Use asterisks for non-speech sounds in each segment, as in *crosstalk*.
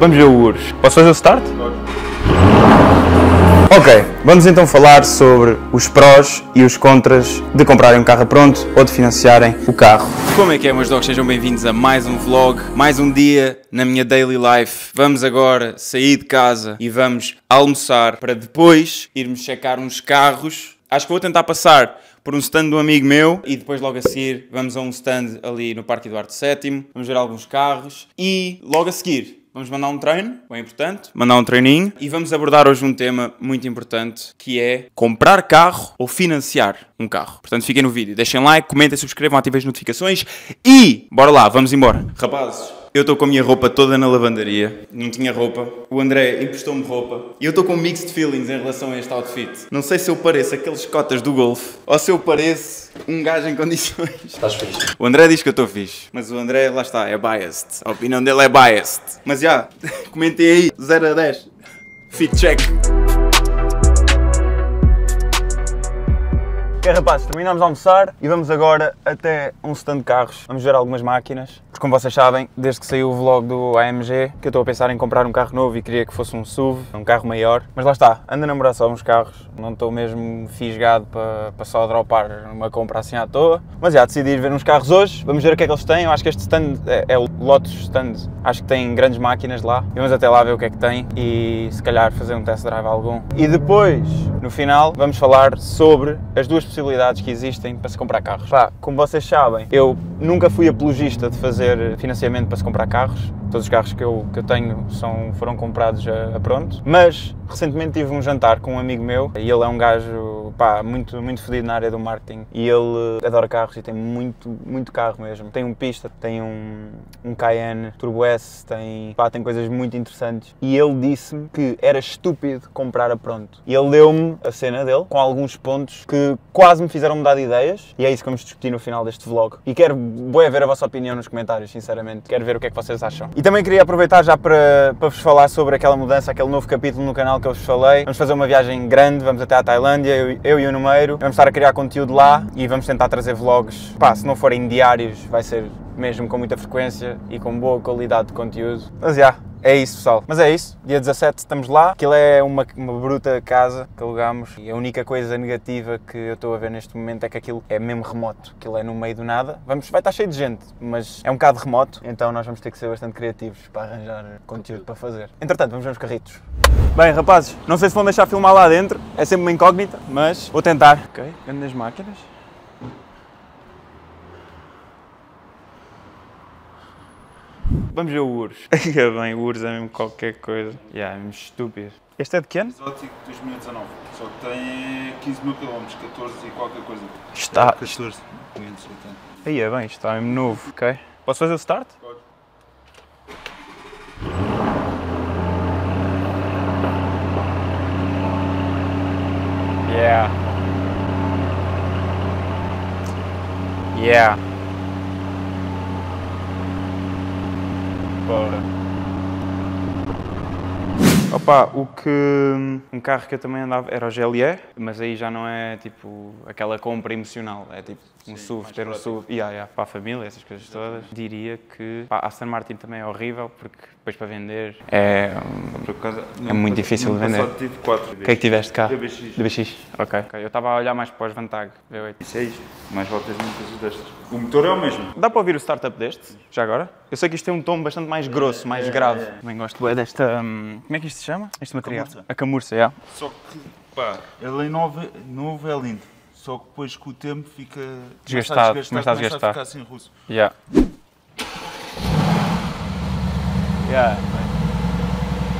Vamos ver o URSS. Posso fazer o start? Ok, vamos então falar sobre os prós e os contras de comprarem um carro pronto ou de financiarem o carro. Como é que é, meus dogs? Sejam bem-vindos a mais um vlog, mais um dia na minha daily life. Vamos agora sair de casa e vamos almoçar para depois irmos checar uns carros. Acho que vou tentar passar por um stand de um amigo meu e depois logo a seguir vamos a um stand ali no Parque Eduardo VII, vamos ver alguns carros e logo a seguir vamos mandar um treino, bem importante, mandar um treininho e vamos abordar hoje um tema muito importante que é comprar carro ou financiar um carro. Portanto, fiquem no vídeo, deixem like, comentem, subscrevam, ativem as notificações e bora lá, vamos embora. Rapazes, eu estou com a minha roupa toda na lavandaria, não tinha roupa. O André emprestou-me roupa. E eu estou com mixed feelings em relação a este outfit. Não sei se eu pareço aqueles cotas do golfe ou se eu pareço um gajo em condições. Estás fixe. O André diz que eu estou fixe, mas o André, lá está, é biased. A opinião dele é biased. Mas já, *laughs* comentem aí, 0 a 10. Fit check. Ok rapazes, terminamos de almoçar e vamos agora até um stand de carros. Vamos ver algumas máquinas. Porque como vocês sabem, desde que saiu o vlog do AMG, que eu estou a pensar em comprar um carro novo e queria que fosse um SUV, um carro maior. Mas lá está, ando a namorar só uns carros. Não estou mesmo fisgado para, para só dropar uma compra assim à toa. Mas já, decidi ir ver uns carros hoje. Vamos ver o que é que eles têm. Eu acho que este stand é, é o Lotus Stand. Acho que tem grandes máquinas lá. vamos até lá ver o que é que tem e se calhar fazer um test drive algum. E depois, no final, vamos falar sobre as duas possibilidades que existem para se comprar carros. Pá, como vocês sabem, eu nunca fui apologista de fazer financiamento para se comprar carros Todos os carros que eu, que eu tenho são, foram comprados a, a pronto. Mas recentemente tive um jantar com um amigo meu e ele é um gajo pá, muito, muito fodido na área do marketing e ele eh, adora carros e tem muito, muito carro mesmo. Tem um pista, tem um, um Cayenne Turbo S, tem, pá, tem coisas muito interessantes. E ele disse-me que era estúpido comprar a pronto. E ele deu-me a cena dele com alguns pontos que quase me fizeram mudar de ideias e é isso que vamos discutir no final deste vlog. E quero boa ver a vossa opinião nos comentários, sinceramente. Quero ver o que é que vocês acham. E também queria aproveitar já para, para vos falar sobre aquela mudança, aquele novo capítulo no canal que eu vos falei. Vamos fazer uma viagem grande, vamos até à Tailândia, eu, eu e o Numeiro. Vamos estar a criar conteúdo lá e vamos tentar trazer vlogs. Pá, se não forem diários, vai ser mesmo com muita frequência e com boa qualidade de conteúdo. Mas já, yeah, é isso, pessoal. Mas é isso. Dia 17 estamos lá. Aquilo é uma, uma bruta casa que alugámos e a única coisa negativa que eu estou a ver neste momento é que aquilo é mesmo remoto. Aquilo é no meio do nada. Vamos, vai estar cheio de gente, mas é um bocado remoto, então nós vamos ter que ser bastante criativos para arranjar conteúdo para fazer. Entretanto, vamos ver os carritos. Bem, rapazes, não sei se vão deixar filmar lá dentro. É sempre uma incógnita, mas vou tentar. Ok, grandes máquinas. Vamos ver o urso. Ainda *laughs* é bem, o urso é mesmo qualquer coisa. Yeah, é mesmo estúpido. Este é de que ano? Exótico 2019. Só que tem 15 mil quilómetros, 14 e qualquer coisa. Está. É 14, 580. Aí é bem, está mesmo novo. Ok. Posso fazer o start? Pode. Yeah. Yeah. embora. Opa, o que. Um carro que eu também andava era o GLE, mas aí já não é tipo aquela compra emocional, é tipo um Sim, SUV, ter um SUV yeah, yeah, para a família, essas coisas Exatamente. todas. Diria que pá, Aston Martin também é horrível, porque depois para vender é, causa, é muito difícil de vender. tive quatro. O que é que tiveste cá? DBX. DBX, ok. okay. Eu estava a olhar mais para os Vantag V8. Isso é isto, mais voltas muitas destas. O motor é o mesmo. Dá para ouvir o startup deste, já agora? Eu sei que isto tem um tom bastante mais grosso, mais é, grave. É, é, Também gosto bem desta. Hum, como é que isto se chama? Este material? A camurça, yeah. Só que, pá, ele é novo, novo é lindo. Só que depois com o tempo fica desgastado, começa a desgastar. Começa a ficar assim russo. Yeah. Yeah.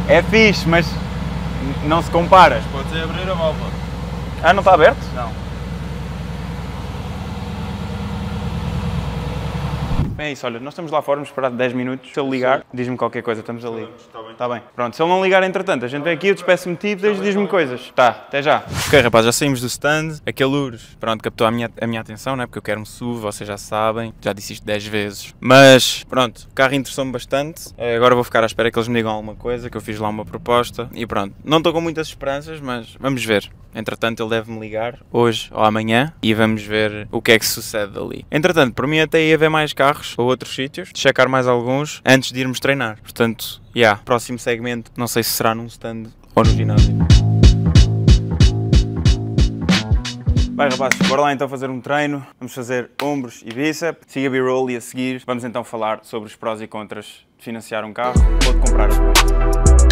É fixe, mas não se compara. Mas podes abrir a válvula. Ah, não está aberto? Não. É isso, olha, nós estamos lá fora, vamos esperar 10 minutos. Se ele ligar, diz-me qualquer coisa, estamos ali. Está bem. Está bem. Pronto, se ele não ligar, entretanto, a gente vem aqui, eu despeço-me de ti, diz-me coisas. Tá, até já. Ok, rapaz, já saímos do stand. Aquele URS, pronto, captou a minha, a minha atenção, né? Porque eu quero um SUV, vocês já sabem. Já disse isto 10 vezes. Mas, pronto, o carro interessou-me bastante. Eh, agora vou ficar à espera que eles me digam alguma coisa, que eu fiz lá uma proposta. E pronto, não estou com muitas esperanças, mas vamos ver. Entretanto, ele deve-me ligar hoje ou amanhã e vamos ver o que é que sucede ali. Entretanto, por mim até ia ver mais carros ou outros sítios, checar mais alguns antes de irmos treinar. Portanto, já, yeah, próximo segmento, não sei se será num stand ou no ginásio. Bem, rapazes, bora lá então fazer um treino. Vamos fazer ombros e bíceps. Siga B-roll e a seguir vamos então falar sobre os prós e contras de financiar um carro ou de comprar outro.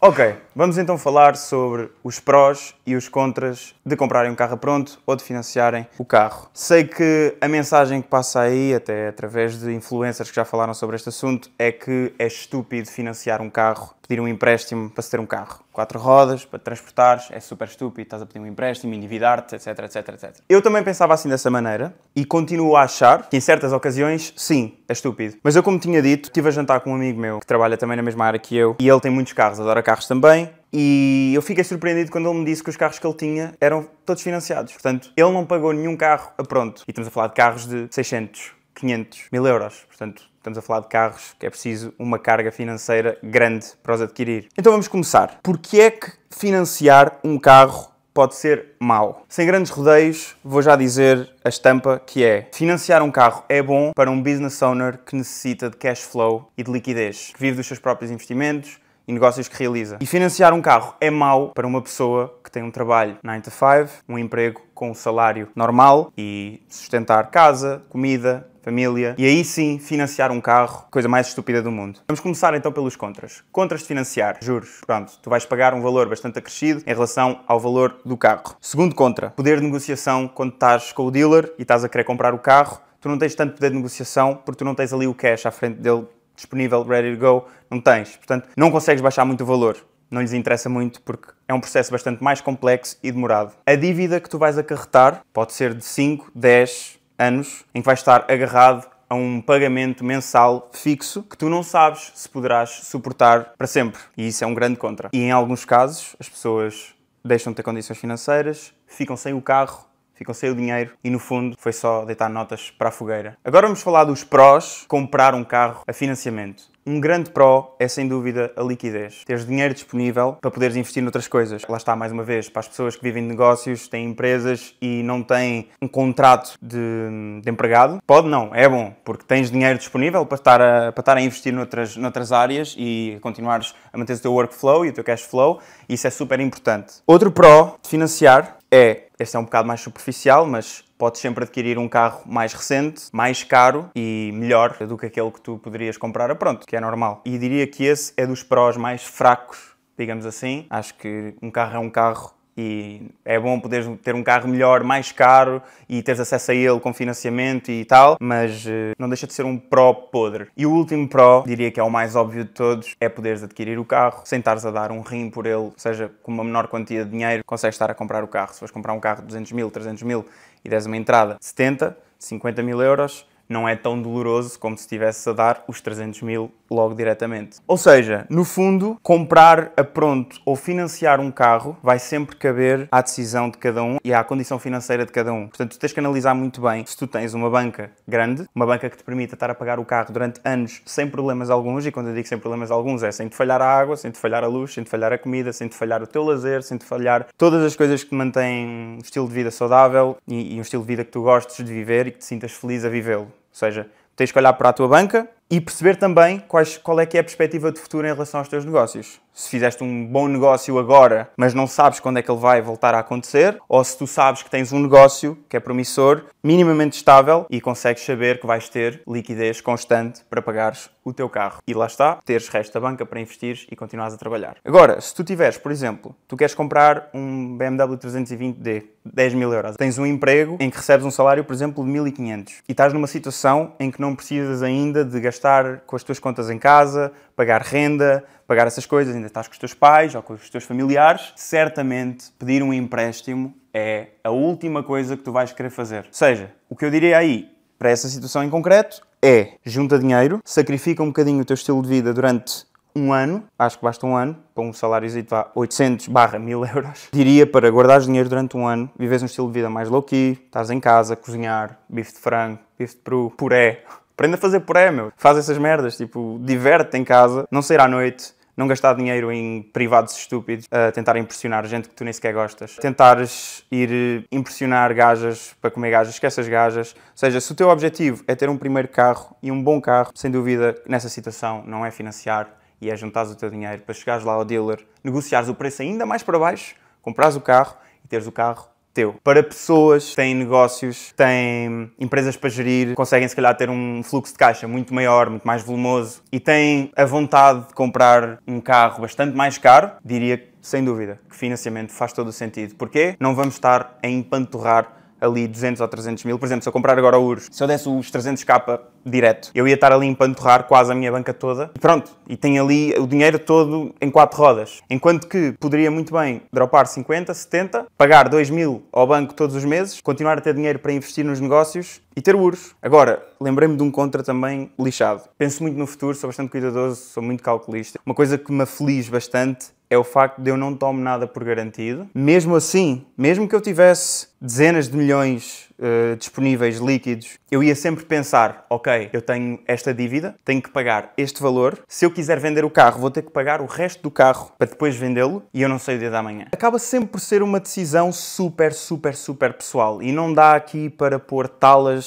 Ok, vamos então falar sobre os prós e os contras de comprarem um carro pronto ou de financiarem o carro. Sei que a mensagem que passa aí, até através de influencers que já falaram sobre este assunto, é que é estúpido financiar um carro pedir um empréstimo para se ter um carro. Quatro rodas, para transportares, é super estúpido, estás a pedir um empréstimo, endividar-te, etc, etc, etc. Eu também pensava assim dessa maneira e continuo a achar que em certas ocasiões, sim, é estúpido. Mas eu, como tinha dito, estive a jantar com um amigo meu que trabalha também na mesma área que eu e ele tem muitos carros, adora carros também, e eu fiquei surpreendido quando ele me disse que os carros que ele tinha eram todos financiados. Portanto, ele não pagou nenhum carro a pronto. E estamos a falar de carros de 600, 500, 1000 euros. Portanto, Estamos a falar de carros que é preciso uma carga financeira grande para os adquirir. Então vamos começar. Por que é que financiar um carro pode ser mau. Sem grandes rodeios, vou já dizer a estampa que é: financiar um carro é bom para um business owner que necessita de cash flow e de liquidez, que vive dos seus próprios investimentos, e negócios que realiza. E financiar um carro é mau para uma pessoa que tem um trabalho 9 to 5, um emprego com um salário normal e sustentar casa, comida, família e aí sim financiar um carro, coisa mais estúpida do mundo. Vamos começar então pelos contras. Contras de financiar, juros. Pronto, tu vais pagar um valor bastante acrescido em relação ao valor do carro. Segundo contra, poder de negociação quando estás com o dealer e estás a querer comprar o carro. Tu não tens tanto poder de negociação porque tu não tens ali o cash à frente dele disponível, ready to go, não tens. Portanto, não consegues baixar muito o valor. Não lhes interessa muito porque é um processo bastante mais complexo e demorado. A dívida que tu vais acarretar pode ser de 5, 10 anos em que vais estar agarrado a um pagamento mensal fixo que tu não sabes se poderás suportar para sempre. E isso é um grande contra. E em alguns casos, as pessoas deixam de ter condições financeiras, ficam sem o carro ficam sem o dinheiro e no fundo foi só deitar notas para a fogueira. Agora vamos falar dos prós comprar um carro a financiamento. Um grande pró é sem dúvida a liquidez. Teres dinheiro disponível para poderes investir noutras coisas. Lá está, mais uma vez, para as pessoas que vivem de negócios, têm empresas e não têm um contrato de, de empregado. Pode não, é bom, porque tens dinheiro disponível para estar a, para estar a investir noutras, noutras áreas e continuares a manter o teu workflow e o teu cash flow. Isso é super importante. Outro pró de financiar é, este é um bocado mais superficial, mas podes sempre adquirir um carro mais recente, mais caro e melhor do que aquele que tu poderias comprar a pronto, que é normal. E diria que esse é dos prós mais fracos, digamos assim. Acho que um carro é um carro e é bom poderes ter um carro melhor, mais caro e teres acesso a ele com financiamento e tal, mas eh, não deixa de ser um pró podre. E o último pró, diria que é o mais óbvio de todos, é poderes adquirir o carro sem estares a dar um rim por ele, ou seja, com uma menor quantia de dinheiro consegues estar a comprar o carro. Se fores comprar um carro de 200 mil, 300 mil e des uma entrada de 70, 50 mil euros, não é tão doloroso como se estivesse a dar os 300 mil logo diretamente. Ou seja, no fundo, comprar a pronto ou financiar um carro vai sempre caber à decisão de cada um e à condição financeira de cada um. Portanto, tu tens que analisar muito bem se tu tens uma banca grande, uma banca que te permita estar a pagar o carro durante anos sem problemas alguns, e quando eu digo sem problemas alguns é sem te falhar a água, sem te falhar a luz, sem te falhar a comida, sem te falhar o teu lazer, sem te falhar todas as coisas que te mantêm um estilo de vida saudável e, e um estilo de vida que tu gostes de viver e que te sintas feliz a vivê-lo. Ou seja, tens que olhar para a tua banca e perceber também quais, qual é que é a perspectiva de futuro em relação aos teus negócios. Se fizeste um bom negócio agora, mas não sabes quando é que ele vai voltar a acontecer, ou se tu sabes que tens um negócio que é promissor, minimamente estável e consegues saber que vais ter liquidez constante para pagares o teu carro. E lá está, teres resto da banca para investir e continuares a trabalhar. Agora, se tu tiveres, por exemplo, tu queres comprar um BMW 320D, 10 mil euros, tens um emprego em que recebes um salário, por exemplo, de 1500 e estás numa situação em que não precisas ainda de gastar estar com as tuas contas em casa, pagar renda, pagar essas coisas, ainda estás com os teus pais ou com os teus familiares, certamente pedir um empréstimo é a última coisa que tu vais querer fazer. Ou seja, o que eu diria aí, para essa situação em concreto, é junta dinheiro, sacrifica um bocadinho o teu estilo de vida durante um ano, acho que basta um ano, para um salário de 800 barra 1000 euros, diria para guardares dinheiro durante um ano, vives um estilo de vida mais low-key, estás em casa, cozinhar, bife de frango, bife de peru, puré, Aprende a fazer prémio, Faz essas merdas, tipo, diverte em casa, não sair à noite, não gastar dinheiro em privados estúpidos, a tentar impressionar gente que tu nem sequer gostas, tentares ir impressionar gajas para comer gajas, esquece as gajas. Ou seja, se o teu objetivo é ter um primeiro carro e um bom carro, sem dúvida, nessa situação, não é financiar e é juntares o teu dinheiro para chegares lá ao dealer, negociares o preço ainda mais para baixo, comprares o carro e teres o carro teu. Para pessoas que têm negócios, têm empresas para gerir, conseguem se calhar ter um fluxo de caixa muito maior, muito mais volumoso e têm a vontade de comprar um carro bastante mais caro, diria sem dúvida que financiamento faz todo o sentido. Porquê? Não vamos estar a empanturrar ali 200 ou 300 mil. Por exemplo, se eu comprar agora o se eu desse os 300k direto, eu ia estar ali empanturrar quase a minha banca toda. E pronto, e tenho ali o dinheiro todo em quatro rodas. Enquanto que poderia muito bem dropar 50, 70, pagar 2 mil ao banco todos os meses, continuar a ter dinheiro para investir nos negócios e ter urso. Agora, lembrei-me de um contra também lixado. Penso muito no futuro, sou bastante cuidadoso, sou muito calculista. Uma coisa que me aflige bastante é o facto de eu não tomar nada por garantido. Mesmo assim, mesmo que eu tivesse dezenas de milhões uh, disponíveis líquidos, eu ia sempre pensar, ok, eu tenho esta dívida, tenho que pagar este valor. Se eu quiser vender o carro, vou ter que pagar o resto do carro para depois vendê-lo e eu não sei o dia da manhã. Acaba sempre por ser uma decisão super, super, super pessoal e não dá aqui para pôr talas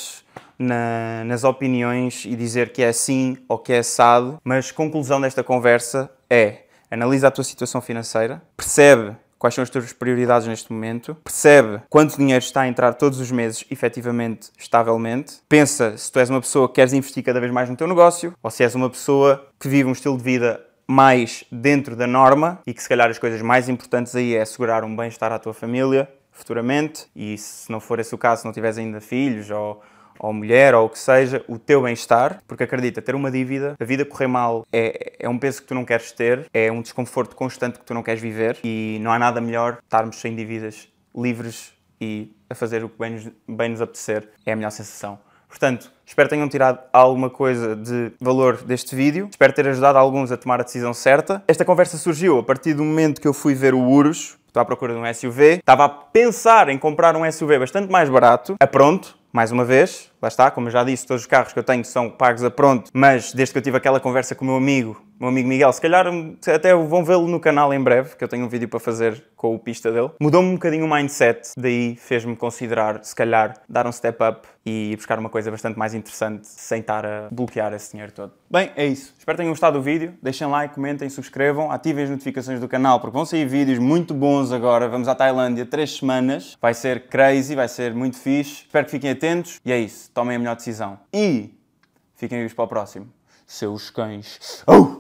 na, nas opiniões e dizer que é assim ou que é assado, mas conclusão desta conversa é: analisa a tua situação financeira, percebe quais são as tuas prioridades neste momento, percebe quanto dinheiro está a entrar todos os meses, efetivamente, estavelmente, pensa se tu és uma pessoa que queres investir cada vez mais no teu negócio ou se és uma pessoa que vive um estilo de vida mais dentro da norma e que se calhar as coisas mais importantes aí é assegurar um bem-estar à tua família, futuramente e se não for esse o caso, se não tiveres ainda filhos ou, ou mulher ou o que seja, o teu bem-estar, porque acredita, ter uma dívida, a vida correr mal é, é um peso que tu não queres ter, é um desconforto constante que tu não queres viver e não há nada melhor estarmos sem dívidas livres e a fazer o que bem bem nos apetecer, é a melhor sensação. Portanto, espero que tenham tirado alguma coisa de valor deste vídeo. Espero ter ajudado alguns a tomar a decisão certa. Esta conversa surgiu a partir do momento que eu fui ver o Urus, estou à procura de um SUV. Estava a pensar em comprar um SUV bastante mais barato, a pronto, mais uma vez, Lá está, como eu já disse, todos os carros que eu tenho são pagos a pronto, mas desde que eu tive aquela conversa com o meu amigo, o meu amigo Miguel, se calhar hum, até vão vê-lo no canal em breve, que eu tenho um vídeo para fazer com o pista dele, mudou-me um bocadinho o mindset, daí fez-me considerar, se calhar, dar um step up e buscar uma coisa bastante mais interessante sem estar a bloquear esse dinheiro todo. Bem, é isso. Espero que tenham gostado do vídeo. Deixem like, comentem, subscrevam, ativem as notificações do canal porque vão sair vídeos muito bons agora. Vamos à Tailândia, três semanas. Vai ser crazy, vai ser muito fixe. Espero que fiquem atentos e é isso tomem a melhor decisão. E fiquem vivos para o próximo. Seus cães. Oh!